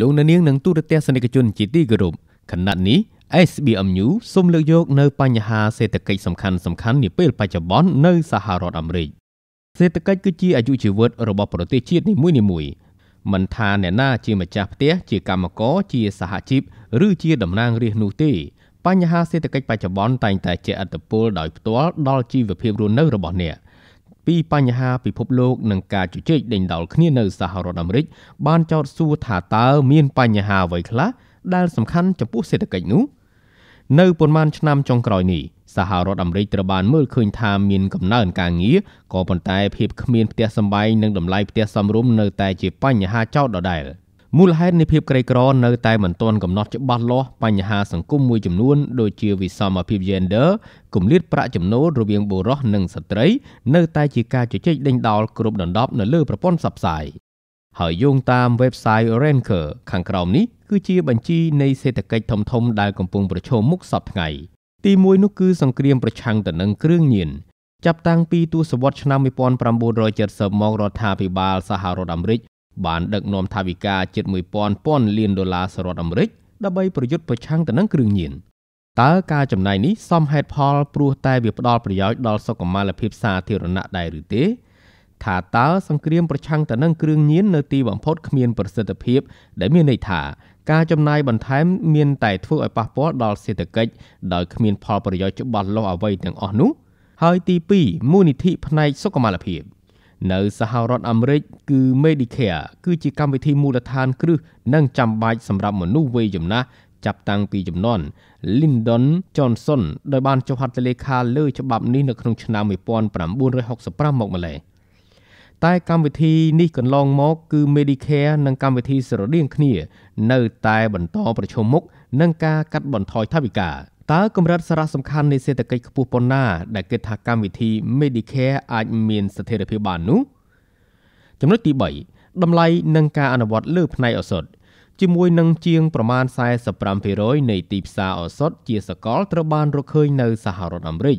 លោកអ្នកនាងនិងទូរទស្សនិកជនជាទីគោរពខណៈនេះ SBM News សូមលើកយក នៅបញ្ហាសេដ្ឋកិច្ចសំខាន់សំខាន់នាពេលបច្ចុប្បន្ននៅសហរដ្ឋអាមេរិកសេដ្ឋកិច្ចគឺជាអាយុជីវិតរបស់ប្រទេសជាតិនីមួយនីមួយមិនថាអ្នកណាជាម្ចាស់ផ្ទះជាកម្មករជាសហជីពឬជាតំណាងរាស្ត្រនោះទេបញ្ហាសេដ្ឋកិច្ចបច្ចុប្បន្នតែងតែជាឥទ្ធិពលដោយផ្ទាល់ដល់ជីវភាពរស់នៅរបស់អ្នក។ពីបញ្ហាពិភពលោកនិងការជជែកដេញដោលគ្នានៅសហរដ្ឋអាមេរិកបានចោទសួរថាតើមានបញ្ហាអ្វីខ្លះដែល សំខាន់ចំពោះសេដ្ឋកិច្ចនោះនៅប៉ុន្មានឆ្នាំចុងក្រោយនេះសហរដ្ឋអាមេរិកត្រូវបានមើលឃើញថាមានកំណើនការងារក៏ប៉ុន្តែភាពគ្មានផ្ទះសម្បែងនិងតម្លៃផ្ទះសមរម្យនៅតែជាបញ្ហាចោទដដែល។មូលហេតុនៃភាពក្រីក្រនៅតែមិនទាន់កំណត់ច្បាស់លាស់បញ្ហាសង្គមមួយចំនួនដូចជាវិសមភាព gender គម្លាតប្រាក់ចំណូលរវាងបុរសនិងស្ត្រី នៅតែជាការជជែកដេញដោលគ្របដណ្ដប់នៅលើប្រព័ន្ធផ្សព្វផ្សាយហើយយោងតាម website Ranker ខាងក្រោមនេះ គឺជាបញ្ជីនៃសេដ្ឋកិច្ចធំៗដែលកំពុងប្រឈមមុខសពថ្ងៃទី1នោះគឺសង្គ្រាមប្រឆាំងទៅនឹងគ្រឿងញៀនចាប់តាំងពីទសវត្សរ៍ឆ្នាំ1970មករដ្ឋាភិបាលសហរដ្ឋអាមេរិកបានដឹកនាំថាវិការជិត1000ពាន់លានដុល្លារសហរដ្ឋអាមេរិកដើម្បីប្រយុទ្ធប្រឆាំងទៅនឹងគ្រឿងញៀនតើការចំណាយនេះសមហេតុផលព្រោះតែវាផ្ដល់ប្រយោជន៍ដល់សុខុមាលភាពសាធារណៈដែរឬទេថាតើសង្គ្រាមប្រឆាំងទៅនឹងគ្រឿងញៀននៅទីបំផុត គ្មានប្រសិទ្ធភាពដែលមានន័យថាការចំណាយបន្ថែមមាន តែធ្វើឲ្យប៉ះពាល់ដល់សេដ្ឋកិច្ចដោយគ្មានផលប្រយោជន៍ច្បាស់លាស់អ្វីទាំងអស់នោះហើយទី2មូលនិធិផ្នែកសុខុមាលភាពនៅសហរដ្ឋអាមេរិកគឺ Medicare គឺជាកម្មវិធីមូលដ្ឋានគ្រឹះនិងចាំបាច់សម្រាប់មនុស្សវ័យចំណាស់ចាប់តាំងពីចំនួន Lyndon Johnson ដោយបានចុះហត្ថលេខាលើច្បាប់នេះនៅក្នុងឆ្នាំ1965មកម្ល៉េះតែកម្មវិធីនេះកន្លងមក គឺ Medicare និងកម្មវិធីស្រដៀងគ្នា នៅ តែបន្តប្រឈមមុខនឹងការកាត់បន្ថយថវិកា។តើកម្រិតសារៈសំខាន់នៃសេដ្ឋកិច្ចខ្ពស់ប៉ុណ្ណា ដែលគិតថាកម្មវិធី Medicare អាចមាន ស្ថិរភាពបាននោះចំណុចទី3តម្លៃនិងការអនុវត្តលើផ្នែកឱសថជាមួយនឹងជាងប្រមាណ45%នៃទីផ្សារឱសថជាសកលត្រូវបានរកឃើញនៅសហរដ្ឋអាមេរិក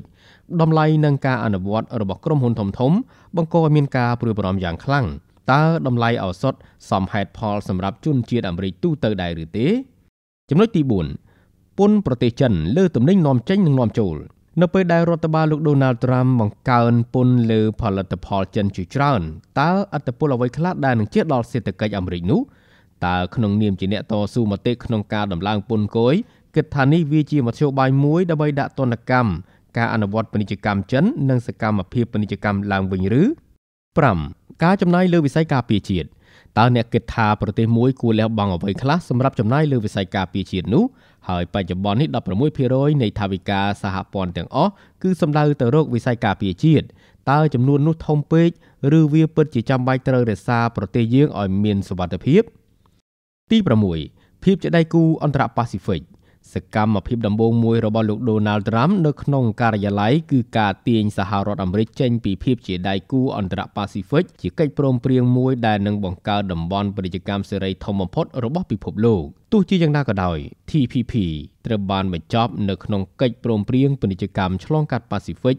តម្លៃនិងការអនុវត្តរបស់ក្រុមហ៊ុនធំធំ បង្កឲ្យមានការព្រួយបារម្ភយ៉ាងខ្លាំងតើតម្លៃឱសថសមហេតុផលសម្រាប់ជនជាតិអាមេរិកទូទៅដែរឬទេចំណុចទី4ពន្ធប្រទេសចិនលើទំនិញនាំចេញនិងនាំចូលនៅពេលដែលរដ្ឋបាលលោកដូណាល់ត្រាំបង្កើនពន្ធលើផលិតផលចិនជាច្រើនតើអត្តពលអ្វីខ្លះដែលនឹងជះដល់សេដ្ឋកិច្ចអាមេរិកនោះតើក្នុងនាមជាអ្នកតស៊ូមតិក្នុងការដំឡើងពន្ធគយគិតថានេះវាជាមធ្យោបាយមួយដើម្បីដាក់ទណ្ឌកម្មការអនុវត្តពាណិជ្ជកម្មចិននិងសកម្មភាពពាណិជ្ជកម្មឡើងវិញឬ5ការចំណាយលើវិស័យការពារជាតិតើអ្នកគិតថាប្រទេសមួយគួរលះបង់អ្វីខ្លះសម្រាប់ចំណាយលើវិស័យការពារជាតិនោះហើយបច្ចុប្បន្ននេះ16%នៃថាវិការសហព័ន្ធទាំងអស់គឺសំដៅទៅរកវិស័យការពារជាតិតើចំនួននោះធំពេកឬវាពិតជាចាំបាច់ត្រូវរក្សាប្រទេសយើងឲ្យមានសុវត្ថិភាព ទី6ភាពជាដៃគូអន្តរប៉ាស៊ីហ្វិកសកម្មភាពដំបូងមួយរបស់លោកដូណាល់ត្រាំនៅក្នុងការិយាល័យគឺការទាញសហរដ្ឋអាមេរិកចេញពីភាពជាដៃគូអន្តរប៉ាស៊ីហ្វិកជាកិច្ចព្រមព្រៀងមួយដែលនឹងបង្កើតតំបន់ពាណិជ្ជកម្មសេរីធំបំផុតរបស់ពិភពលោកទោះជាយ៉ាងណាក៏ដោយ TPP ត្រូវបានបញ្ចប់នៅក្នុងកិច្ចព្រមព្រៀងពាណិជ្ជកម្មឆ្លងកាត់ប៉ាស៊ីហ្វិក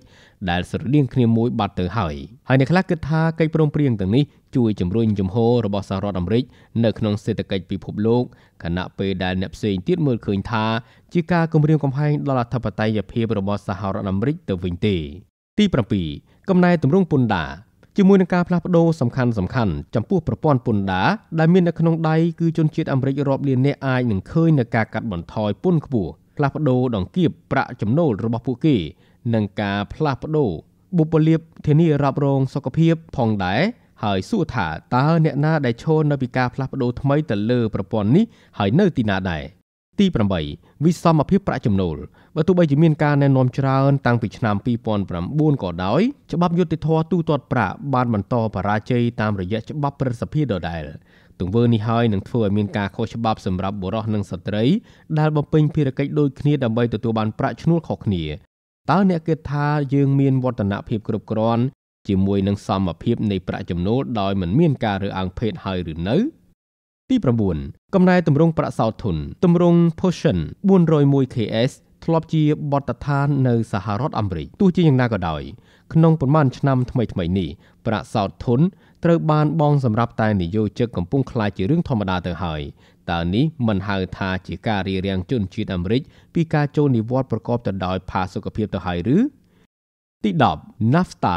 ដែលស្រដៀងគ្នាមួយ បាត់ទៅហើយហើយអ្នកខ្លះគិតថាកិច្ចព្រមព្រៀងទាំងនេះជួយជំរុញជំហររបស់សហរដ្ឋអាមេរិកនៅក្នុងសេដ្ឋកិច្ចពិភពលោកខណៈពេលដែលអ្នកផ្សេងទៀតមើលឃើញថា ជាការគំរាមកំហែងដល់អធិបតេយ្យភាពរបស់សហរដ្ឋអាមេរិកទៅវិញទេទី7កំណែទម្រង់ពន្ធដារជាមួយនឹងការផ្លាស់ប្ដូរសំខាន់សំខាន់ចំពោះប្រព័ន្ធពន្ធដារដែលមាននៅក្នុងដៃគឺជនជាតិអាមេរិករាប់លានអ្នកអាចនឹងឃើញនៅការកាត់បន្ថយពន្ធខ្ពស់ផ្លាស់ប្ដូរដង្កៀបប្រាក់ចំណូលរបស់ពួកគេនិងការផ្លាស់ប្ដូរបុព្វលាភធានារ៉ាប់រងសុខភាពផងដែរហើយសួរថាតើអ្នកណាដែលឈរនៅពីការផ្លាស់ប្ដូរថ្មីទៅលើប្រព័ន្ធនេះហើយនៅទីណាដែរទី8វិសមភាពប្រាក់ចំណូលបើទោះបីជាមានការណែនាំច្រើនតាំងពីឆ្នាំ2009ក៏ដោយច្បាប់យុតិធធទូទាត់ប្រាក់បានបន្តបរាជ័យតាមរយៈច្បាប់ព្រឹទ្ធសភាដដែលទង្វើនេះហើយនឹងធ្វើឲ្យមានការខុសច្បាប់ សម្រាប់បុរសនិងស្ត្រី ដែលបំពេញភារកិច្ចដូចគ្នាដើម្បីទទួលបានប្រាក់ឈ្នួលខុសគ្នាតើអ្នកគិតថាយើងមានវឌ្ឍនភាពគ្រប់គ្រាន់ជាមួយនឹងសមភាពនៃប្រាក់ចំណូលដោយមិនមានការរើសអើងភេទហើយឬនៅទី9កំណែតម្រង់ប្រាក់សោធនតម្រង់ Potion 401KS ធ្លាប់ជាបទដ្ឋាននៅសហរដ្ឋអាមេរិកទោះជាយ៉ាងណាក៏ដោយក្នុងប្រមាណឆ្នាំថ្មីថ្មីនេះប្រាក់សោធនត្រូវបានបងសម្រាប់តែនយោជិកកំពុងខ្លាចជារឿងធម្មតាទៅហើយតើនេះមិនហៅថាជាការរៀបរៀងជនជាតិអាមេរិកពីការចូលនិវត្តន៍ប្រកបទៅដោយផាសុកភាពទៅហើយឬទី10 NAFTA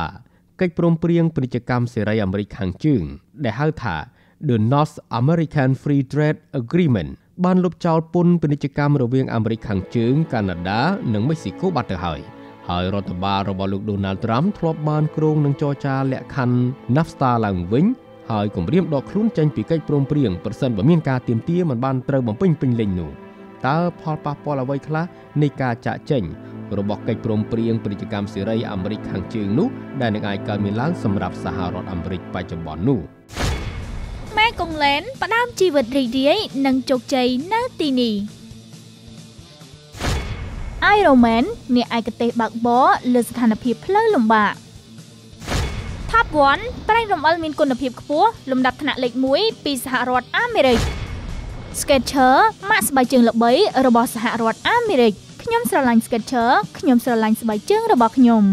កិច្ចព្រមព្រៀងពាណិជ្ជកម្មសេរីអាមេរិកខាងជើងដែលហៅថា The North American Free Trade Agreement បានលុបចោលពន្ធពាណិជ្ជកម្មរវាងអាមេរិកខាងជើងកាណាដា និងមិចស៊ីកូបាត់ទៅហើយ ហើយរដ្ឋបាលរបស់លោកដូណាល់ត្រាំធ្លាប់បានគ្រោងនឹងចរចាលក្ខខណ្ឌ NAFTA ឡើងវិញ ហើយគម្រាមដកខ្លួនចេញពីកិច្ចព្រមព្រៀងប្រសិនបើមានការទៀមទាមិនបានត្រូវបំពេញពេញលេញនោះតើផលប៉ះពាល់អ្វីខ្លះនៃការចាក់ចេញរបស់កិច្ចព្រមព្រៀងពាណិជ្ជកម្មសេរីអាមេរិកខាងជើងនោះដែលនឹងអាចកើតមានឡើងសម្រាប់សហរដ្ឋអាមេរិកបច្ចុប្បន្ននោះកុងឡែនផ្ដើមជីវិតរីករាយនិងជោគជ័យនៅទីនេះ Iron Man អ្នកឯកទេសបើកបរលើស្ថានភាពផ្លូវលំបាក Top 1ប្រេងរំអិលមានគុណភាពខ្ពស់លំដាប់ថ្នាក់លេខ1ពីសហរដ្ឋអាមេរិក Sketcher ម៉ាកស្បែកជើងល្បីរបស់សហរដ្ឋអាមេរិកខ្ញុំស្រឡាញ់ Sketcher ខ្ញុំស្រឡាញ់ស្បែកជើងរបស់ខ្ញុំ